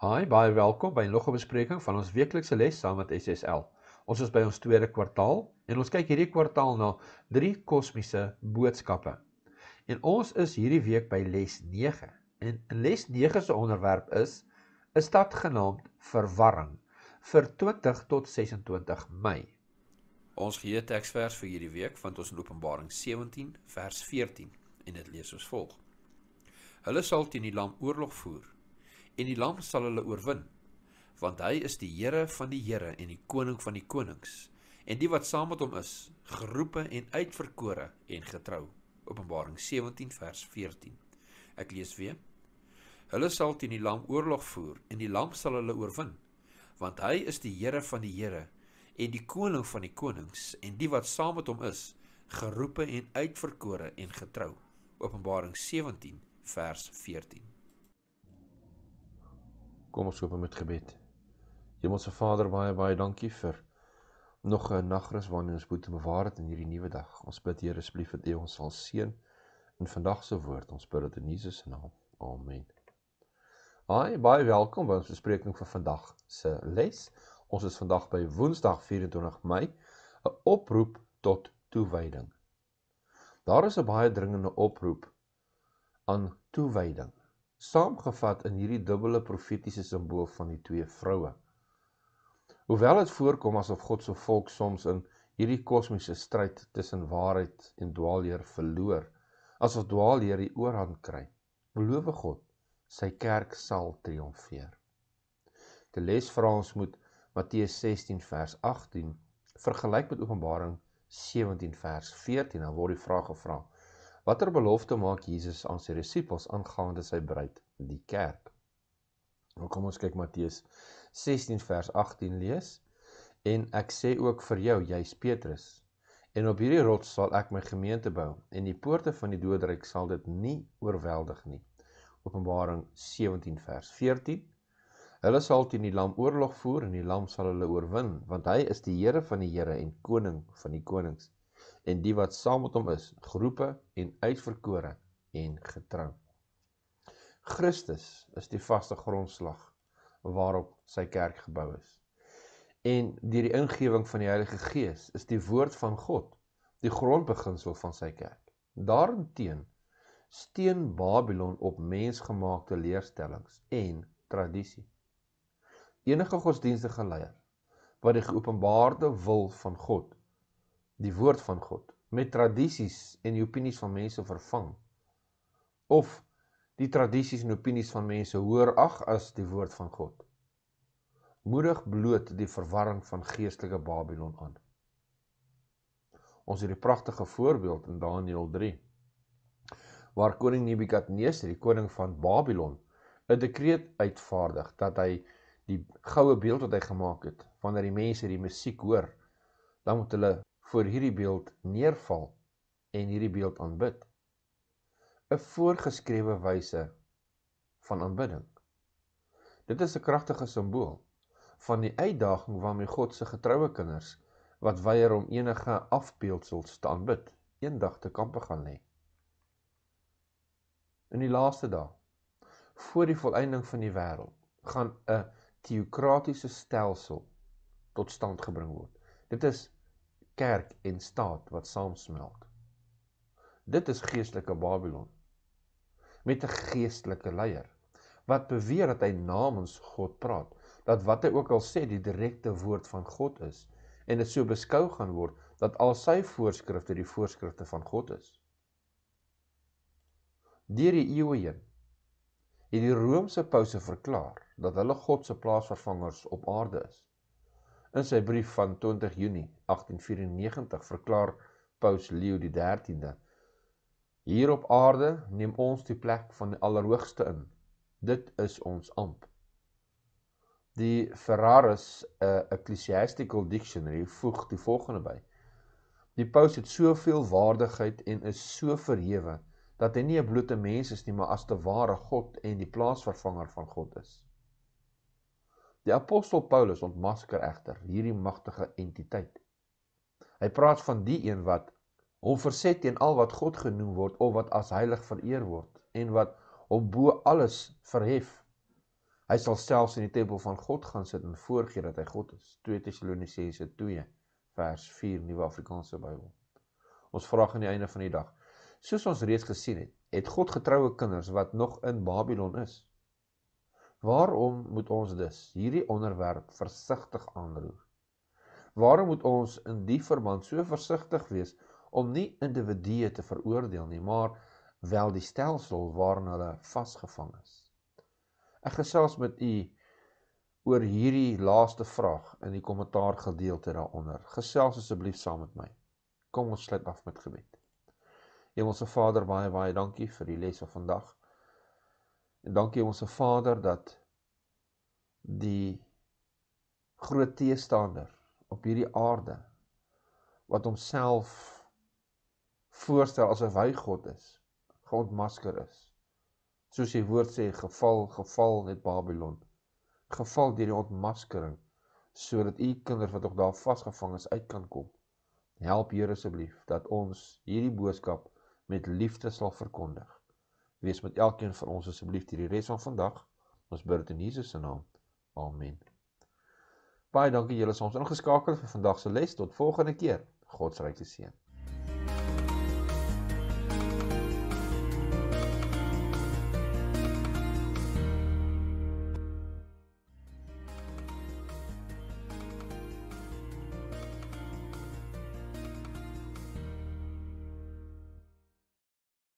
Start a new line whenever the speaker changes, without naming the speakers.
Hi, baie welkom by nog 'n bespreking van ons weeklikse les saam met SSL. Ons is by ons tweede kwartaal en ons kyk hierdie kwartaal na drie kosmiese boodskappe. En ons is hierdie week by les 9. En in les 9 se onderwerp is 'n stad genaamd Verwarring vir 20 tot 26 Mei. Ons gee teksvers vir hierdie week vind ons in Openbaring 17 vers 14 en dit lees soos volg: Hulle sal teen die lam oorlog voer en die lam sal hulle oorwin want hy is die Here van die Here en die koning van die konings en die wat saam met hom is geroepe en uitverkore en getrou Openbaring 17 vers 14 Ek lees weer Hulle sal teen die lam oorlog voer en die lam sal hulle oorwin want hy is die Here van die Here en die koning van die konings en die wat saam met hom is geroepe en uitverkore en getrou Openbaring 17 vers 14 Kom ons open met gebed. Hemelse Vader, baie baie dankie vir nog 'n nagrus waarin ons moet bewaar het in hierdie nuwe dag. Ons bid Here asseblief dat U ons sal seën in vandag se woord. Ons bid dit in Jesus se naam. Amen. Hi, baie welkom by ons bespreking vir vandag se les. Ons is vandag by Woensdag 24 Mei, 'n oproep tot toewyding. Daar is 'n baie dringende oproep aan toewyding saamgevat in hierdie dubbele profetiese simbool van die twee vrouwe. Hoewel het voorkom asof Godse volk soms in hierdie kosmische strijd tussen waarheid en dwaalheer verloor, asof dwaalheer die oorhand kry, beloof God, sy kerk sal triomfeer. De les vir ons moet Matthies 16 vers 18 vergelijk met openbaring 17 vers 14, dan word die vraag gevraagd, Watter belofte maak Jesus aan sy disippels aangaande sy bruid, die kerk? Nou kom ons kyk Matteus 16 vers 18 lees. En ek sê ook vir jou, jy's Petrus, en op hierdie rots sal ek my gemeente bou, en die poorte van die doodryk sal dit nie oorweldig nie. Openbaring 17 vers 14. Hulle sal teen die lam oorlog voer en die lam sal hulle oorwin, want hy is die Here van die Here en koning van die konings en die wat saam met hom is, groepe en uitverkore en getrouw. Christus is die vaste grondslag waarop sy kerk gebouw is. En dier die ingeving van die Heilige Gees is die woord van God, die grondbeginsel van sy kerk. Daarenteen steen Babylon op mensgemaakte leerstellings en traditie. Enige godsdienstige leier, wat die geopenbaarde wil van God die woord van God met tradities en die opinies van mense vervang of die tradities en opinies van mense hoor ag as die woord van God moedig bloot die verwarring van geestelike Babylon aan ons het die pragtige voorbeeld in Daniël 3 waar koning Nebukadneser die koning van Babylon 'n dekreet uitvaardig dat hy die goue beeld wat hy gemaak het wanneer die mense die musiek hoor dan moet hulle voor hierdie beeld neerval en hierdie beeld aanbid. 'n Voorgeskrewe wyse van aanbidding. Dit is 'n kragtige simbool van die uitdaging waarmee God se getroue kinders wat weier om enige afbeeldsels te aanbid, eendag te kampe gaan lê. In die laaste dae, voor die volëinding van die wêreld, gaan 'n teokratiese stelsel tot stand gebring word. Dit is kerk en staat wat saamsmelt. Dit is geestelike Babylon met 'n geestelike leier wat beweer dat hy namens God praat, dat wat hy ook al sê die direkte woord van God is en dit so beskou gaan word dat al sy voorskrifte die voorskrifte van God is. Deur die eeue heen het die Romeinse pouse verklaar dat hulle God se plaasvervangers op aarde is. In sy brief van 20 juni 1894 verklaar paus Leo die 13de Hier op aarde neem ons die plek van die allerhoogste in. Dit is ons amp. Die Ferraris eh, Ecclesiastical Dictionary voeg die volgende by. Die paus het soveel waardigheid en is so verhewe dat hy nie 'n blote mens is nie, maar as te ware God en die plaasvervanger van God is. Die apostel Paulus ontmasker egter hierdie magtige entiteit. Hy praat van die een wat hom verset teen al wat God genoem word of wat as heilig vereer word en wat hom bo alles verhef. Hy sal selfs in die tempel van God gaan sit en voorgee dat hy God is. 2 Tessalonisense 2 vers 4 Nuwe Afrikaanse Bybel. Ons vra aan die einde van die dag, soos ons reeds gesien het, het God getroue kinders wat nog in Babelon is. Waarom moet ons dus hierdie onderwerp versigtig aanroer? Waarom moet ons in die verband so versigtig wees om nie individue te veroordeel nie, maar wel die stelsel waarin hulle vasgevang is? Ek gesels met u oor hierdie laaste vraag in die kommentaar gedeelte daaronder. Gesels asseblief saam met my. Kom ons sluit af met gebed. Hemelse Vader, baie baie dankie vir die les van vandag. En dankie ons Vader dat die groot teestander op hierdie aarde wat homself voorstel asof hy God is, God masker is. Soos die woord sê, geval, geval net Babylon. Geval deur die ontmaskering sodat u kinders wat nog daar vasgevang is uit kan kom. Help Here asseblief dat ons hierdie boodskap met liefde sal verkondig wees met elkeen van ons asseblief hierdie res van vandag. Ons bid dit in Jesus se naam. Amen. Baie dankie julle soms ingeskakel vir vandag se les. Tot volgende keer. God se ryk seën.